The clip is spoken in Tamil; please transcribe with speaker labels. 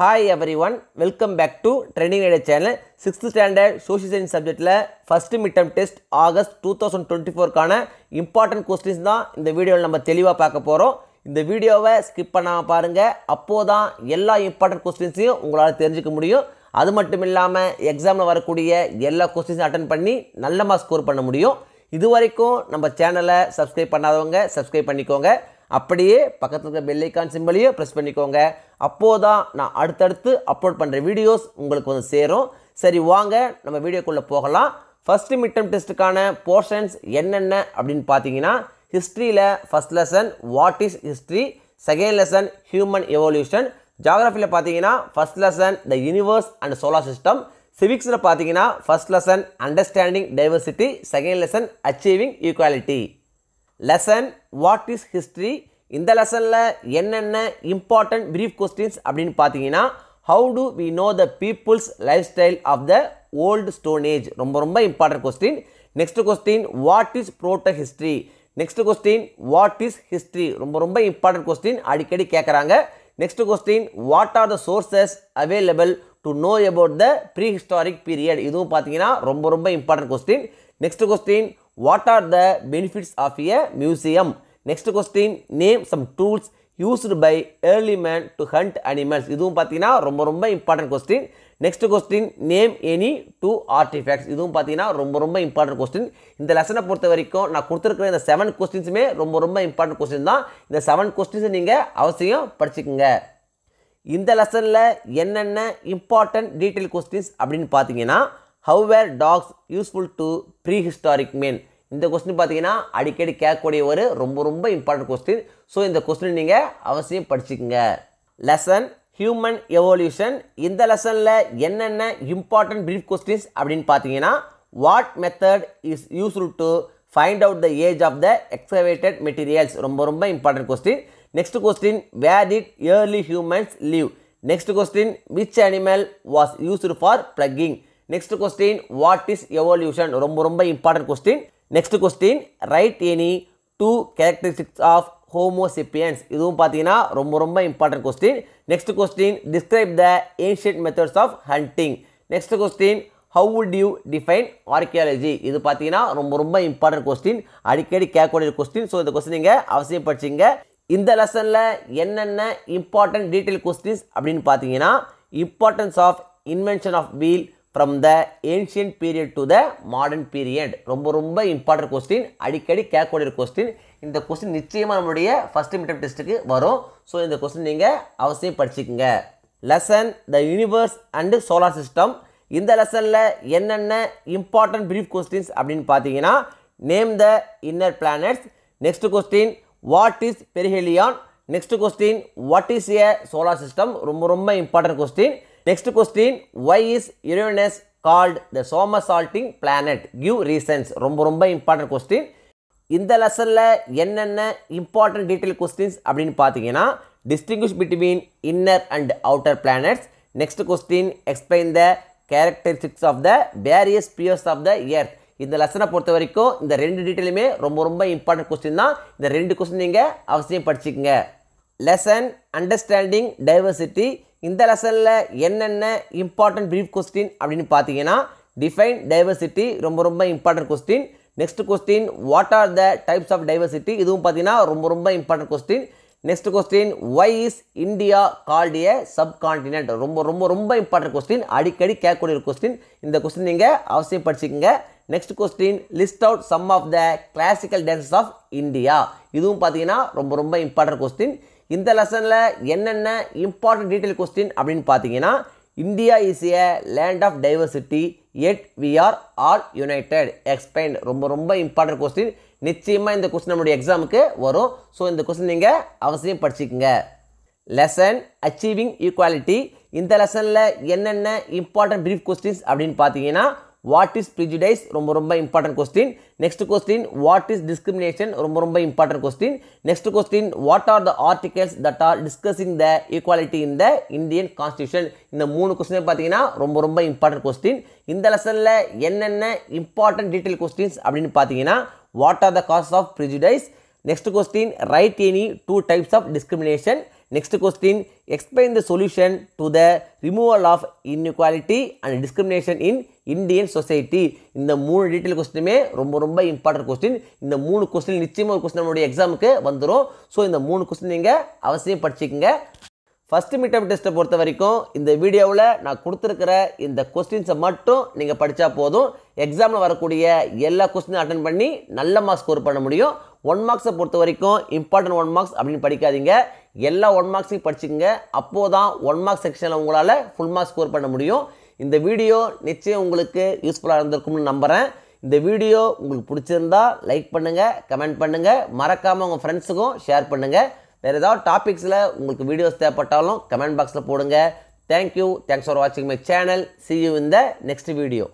Speaker 1: hi everyone welcome back to trending idea channel sixth standard social science சப்ஜெக்ட்டில் first mid term test August two thousand twenty ஃபோருக்கான இம்பார்ட்டன்ட் கொஸ்டின்ஸ் தான் இந்த வீடியோவில் நம்ம தெளிவாக பார்க்க போகிறோம் இந்த வீடியோவை ஸ்கிப் பண்ணாமல் பாருங்கள் அப்போது தான் எல்லா இம்பார்ட்டன்ட் கொஸ்டின்ஸையும் உங்களால் தெரிஞ்சுக்க முடியும் அது மட்டும் இல்லாமல் எக்ஸாமில் வரக்கூடிய எல்லா கொஸ்டின்ஸும் அட்டன் பண்ணி நல்லமாக ஸ்கோர் பண்ண முடியும் இது வரைக்கும் நம்ம சேனலை சப்ஸ்கிரைப் பண்ணாதவங்க சப்ஸ்கிரைப் பண்ணிக்கோங்க அப்படியே பக்கத்தில் இருக்கிற பெல்லைக்கான் சிம்பிளையும் ப்ரெஸ் பண்ணிக்கோங்க அப்போது தான் நான் அடுத்தடுத்து அப்லோட் பண்ணுற வீடியோஸ் உங்களுக்கு வந்து சேரும் சரி வாங்க நம்ம வீடியோக்குள்ளே போகலாம் ஃபஸ்ட்டு மிட்டம் டெஸ்ட்டுக்கான போர்ஷன்ஸ் என்னென்ன அப்படின்னு பார்த்தீங்கன்னா ஹிஸ்ட்ரியில் first lesson what is history second lesson human evolution ஜாகிரஃபியில் பார்த்தீங்கன்னா first lesson the universe and solar system சிவிக்ஸில் பார்த்தீங்கன்னா first lesson understanding diversity second lesson achieving equality lesson what is history இந்த லெசனில் என்னென்ன இம்பார்ட்டன்ட் ப்ரீஃப் கொஸ்டின்ஸ் அப்படின்னு பார்த்தீங்கன்னா how do we know the people's life style of the old stone age ரொம்ப ரொம்ப important question next question what is proto history next question what is history ரொம்ப ரொம்ப இம்பார்ட்டன்ட் கொஸ்டின் அடிக்கடி கேட்குறாங்க next question what are the sources available to know about the prehistoric period இதுவும் பார்த்தீங்கன்னா ரொம்ப ரொம்ப important question next question what are the benefits of a museum next question name some tools used by early man to hunt animals இதுவும் பார்த்தீங்கன்னா ரொம்ப ரொம்ப important question next question name any two artifacts இதுவும் பார்த்தீங்கன்னா ரொம்ப ரொம்ப இம்பார்ட்டன்ட் கொஸ்டின் இந்த லெசனை பொறுத்த வரைக்கும் நான் கொடுத்துருக்குற இந்த செவன் கொஸ்டின்ஸுமே ரொம்ப ரொம்ப இம்பார்ட்டன்ட் கொஸ்டின் தான் இந்த செவன் கொஸ்டின்ஸை நீங்கள் அவசியம் படிச்சுக்குங்க இந்த லெசனில் என்னென்ன இம்பார்ட்டன்ட் டீட்டெயில் கொஸ்டின்ஸ் அப்படின்னு பார்த்தீங்கன்னா how were tools useful to historic men இந்த கொஸ்டின் பார்த்தீங்கன்னா அடிக்கடி கேட்கக்கூடிய ஒரு ரொம்ப ரொம்ப இம்பார்ட்டன்ட் கொஸ்டின் ஸோ இந்த கொஸ்டின் நீங்கள் அவசியம் படிச்சுக்கோங்க லெசன் ஹியூமன் எவல்யூஷன் இந்த லெசனில் என்னென்ன இம்பார்ட்டன்ட் ப்ரீஃப் கொஸ்டின்ஸ் அப்படின்னு பார்த்தீங்கன்னா what method is useful to find out the age of the excavated materials ரொம்ப ரொம்ப important question next question where did early humans live next question which animal was used for plucking next question what is evolution ரொம்ப ரொம்ப important question next question write any two characteristics of homo sapiens இதுவும் பார்த்தீங்கன்னா ரொம்ப ரொம்ப important question next question describe the ancient methods of hunting next question how would you define archaeology இது பார்த்தீங்கன்னா ரொம்ப ரொம்ப இம்பார்ட்டன்ட் கொஸ்டின் அடிக்கடி கேட்கக்கூடிய கொஸ்டின் ஸோ இந்த கொஸ்டின் நீங்கள் அவசியம் படிச்சிங்க இந்த லெசனில் என்னென்ன இம்பார்ட்டன்ட் டீட்டெயில் கொஸ்டின்ஸ் அப்படின்னு பார்த்தீங்கன்னா importance of invention of wheel from the ancient period to the modern period ரொம்ப ரொம்ப இம்பார்ட்டன்ட் கொஸ்டின் அடிக்கடி கேட்கக்கூடிய கொஸ்டின் இந்த கொஸ்டின் நிச்சயமாக நம்மளுடைய ஃபஸ்ட் மிட்டம் டெஸ்ட்டுக்கு வரும் ஸோ இந்த கொஸ்டின் நீங்கள் அவசியம் படிச்சுக்கோங்க lesson the universe and solar system இந்த லெசனில் என்னென்ன இம்பார்ட்டன்ட் பிரீஃப் கொஸ்டின்ஸ் அப்படின்னு பார்த்தீங்கன்னா name the inner planets next question what is perihelion next question what is a solar system ரொம்ப ரொம்ப important question next question why is Uranus called the somersaulting planet give reasons ரொம்ப ரொம்ப இம்பார்ட்டன்ட் கொஸ்டின் இந்த லெசனில் என்னென்ன இம்பார்ட்டன்ட் டீட்டெயில் கொஸ்டின்ஸ் அப்படின்னு பார்த்தீங்கன்னா distinguish between inner and outer planets next question explain the characteristics of the various spheres of the earth இந்த லெசனை பொறுத்த வரைக்கும் இந்த ரெண்டு டீட்டெயிலுமே ரொம்ப ரொம்ப இம்பார்ட்டன்ட் கொஸ்டின் தான் இந்த ரெண்டு கொஸ்டின் நீங்கள் அவசியம் படிச்சுக்கோங்க லெசன் அண்டர்ஸ்டாண்டிங் டைவர்சிட்டி இந்த லெசனில் என்னென்ன இம்பார்ட்டன்ட் ப்ரீஃப் கொஸ்டின் அப்படின்னு பார்த்தீங்கன்னா டிஃபைன் டைவர்சிட்டி ரொம்ப ரொம்ப important question next question what are the types of diversity இதுவும் பார்த்தீங்கன்னா ரொம்ப ரொம்ப important question next question why is India called a subcontinent ரொம்ப ரொம்ப ரொம்ப இம்பார்ட்டன்ட் கொஸ்டின் அடிக்கடி கேட்கக்கூடிய ஒரு கொஸ்டின் இந்த கொஸ்டின் நீங்கள் அவசியம் படிச்சுக்கோங்க next question list out some of the classical dances of India இதுவும் பார்த்தீங்கன்னா ரொம்ப ரொம்ப இம்பார்ட்டன்ட் கொஸ்டின் இந்த லெசனில் என்னென்ன இம்பார்ட்டன்ட் டீட்டெயில் கொஸ்டின் அப்படின்னு பார்த்தீங்கன்னா India is a land of diversity yet we are all united explain ரொம்ப ரொம்ப இம்பார்ட்டன்ட் கொஸ்டின் நிச்சயமாக இந்த கொஸ்டின் நம்முடைய எக்ஸாமுக்கு வரும் ஸோ இந்த கொஸ்டின் நீங்கள் அவசியம் படிச்சுக்கோங்க லெசன் அச்சீவிங் ஈக்குவாலிட்டி இந்த லெசனில் என்னென்ன இம்பார்ட்டன்ட் ப்ரீஃப் கொஸ்டின்ஸ் அப்படின்னு பார்த்தீங்கன்னா வாட் இஸ் ப்ரிஜுடைஸ் ரொம்ப ரொம்ப important question next question what is discrimination ரொம்ப ரொம்ப important question next question what are the articles that are discussing the equality in the Indian constitution இந்த மூணு கொஸ்டின் பார்த்தீங்கன்னா ரொம்ப ரொம்ப இம்பார்ட்டன்ட் கொஸ்டின் இந்த லெசனில் என்னென்ன இம்பார்ட்டன்ட் டீட்டெயில் கொஸ்டின்ஸ் அப்படின்னு பார்த்தீங்கன்னா what are the cause of prejudice next question write any two types of discrimination next question explain the solution to the removal of inequality and discrimination in Indian society இந்த மூணு டீட்டெயில் கொஸ்டினுமே ரொம்ப ரொம்ப இம்பார்ட்டன்ட் கொஸ்டின் இந்த மூணு கொஸ்டின் நிச்சயமாக ஒரு கொஸ்டின் நம்மளுடைய எக்ஸாமுக்கு வந்துடும் ஸோ இந்த மூணு கொஸ்டின் நீங்கள் அவசியம் படிச்சுக்கோங்க ஃபஸ்ட்டு மிட்டம் டெஸ்ட்டை பொறுத்த வரைக்கும் இந்த வீடியோவில் நான் கொடுத்துருக்கிற இந்த கொஸ்டின்ஸை மட்டும் நீங்கள் படித்தா போதும் எக்ஸாமில் வரக்கூடிய எல்லா கொஸ்டினும் அட்டன் பண்ணி நல்ல மார்க்ஸ் ஸ்கோர் பண்ண முடியும் ஒன் மார்க்ஸை பொறுத்த வரைக்கும் இம்பார்ட்டன்ட் ஒன் மார்க்ஸ் அப்படின்னு படிக்காதீங்க எல்லா ஒன் மார்க்ஸையும் படிச்சுக்கோங்க அப்போது தான் ஒன் மார்க்ஸ் செக்ஷனில் உங்களால் ஃபுல் மார்க்ஸ் ஸ்கோர் பண்ண முடியும் இந்த வீடியோ நிச்சயம் உங்களுக்கு யூஸ்ஃபுல்லாக இருந்திருக்கும்னு நம்புகிறேன் இந்த வீடியோ உங்களுக்கு பிடிச்சிருந்தா லைக் பண்ணுங்கள் கமெண்ட் பண்ணுங்கள் மறக்காமல் உங்கள் ஃப்ரெண்ட்ஸுக்கும் ஷேர் பண்ணுங்கள் வேறு ஏதாவது டாபிக்ஸில் உங்களுக்கு வீடியோஸ் தேவைப்பட்டாலும் கமெண்ட் பாக்ஸில் போடுங்க தேங்க்யூ தேங்க்ஸ் ஃபார் வாட்சிங் மை சேனல் சி யூ இந்த நெக்ஸ்ட் வீடியோ